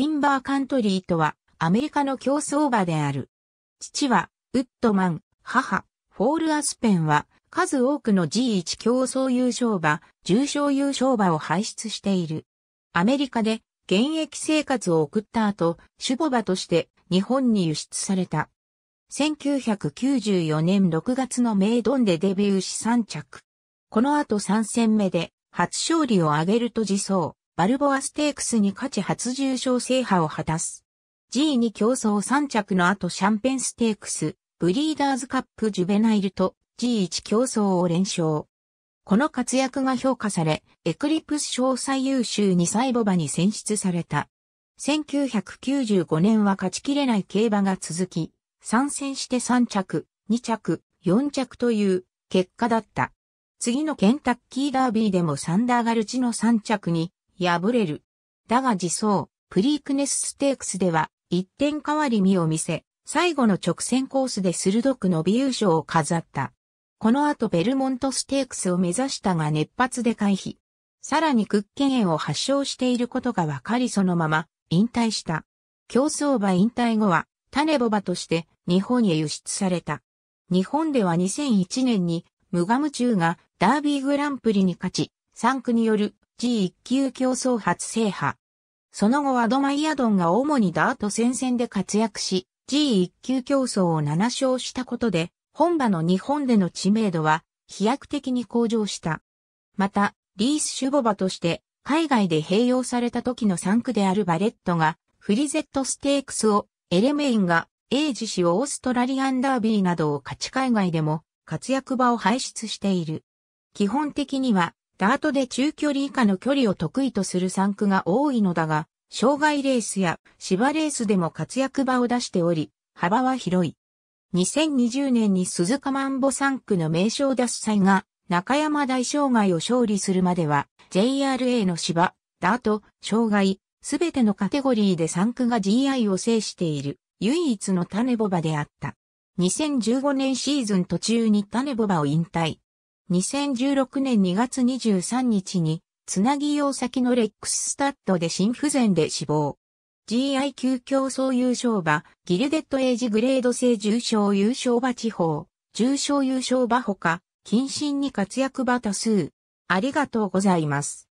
ティンバーカントリーとは、アメリカの競走馬である。父は、ウッドマン、母、フォールアスペンは、数多くの G1 競争優勝馬、重賞優勝馬を輩出している。アメリカで現役生活を送った後、守護馬として日本に輸出された。1994年6月のメイドンでデビューし3着。この後3戦目で初勝利を挙げると自走。バルボアステークスに勝ち初重賞制覇を果たす。G2 競争3着の後シャンペンステークス、ブリーダーズカップジュベナイルと G1 競争を連勝。この活躍が評価され、エクリプス賞最優秀2歳ボバに選出された。1995年は勝ちきれない競馬が続き、参戦して3着、2着、4着という結果だった。次のケンタッキーダービーでもサンダーガルチの3着に敗れる。だが自走、プリークネスステークスでは、一点変わり身を見せ、最後の直線コースで鋭く伸び優勝を飾った。この後ベルモントステークスを目指したが熱発で回避。さらに屈腱炎を発症していることが分かりそのまま引退した。競争馬引退後は種ボ馬として日本へ輸出された。日本では2001年にムガム中がダービーグランプリに勝ち、3区による G1 級競争初制覇。その後はドマイアドンが主にダート戦線で活躍し、G1 級競争を7勝したことで、本場の日本での知名度は飛躍的に向上した。また、リース・シュボバとして、海外で併用された時の3区であるバレットが、フリゼットステークスを、エレメインが、エイジ氏をオーストラリアンダービーなどを勝ち海外でも活躍場を排出している。基本的にはダートで中距離以下の距離を得意とする3区が多いのだが、障害レースや芝レースでも活躍場を出しており、幅は広い。2020年に鈴鹿マンボ3区の名称出す際が中山大障害を勝利するまでは JRA の芝、ダート、障害、すべてのカテゴリーで3区が GI を制している唯一の種ボバであった。2015年シーズン途中に種ボバを引退。2016年2月23日に、つなぎ用先のレックススタッドで心不全で死亡。GI 級競争優勝馬、ギルデッドエイジグレード制重賞優勝馬地方、重賞優勝馬ほか、謹慎に活躍馬多数。ありがとうございます。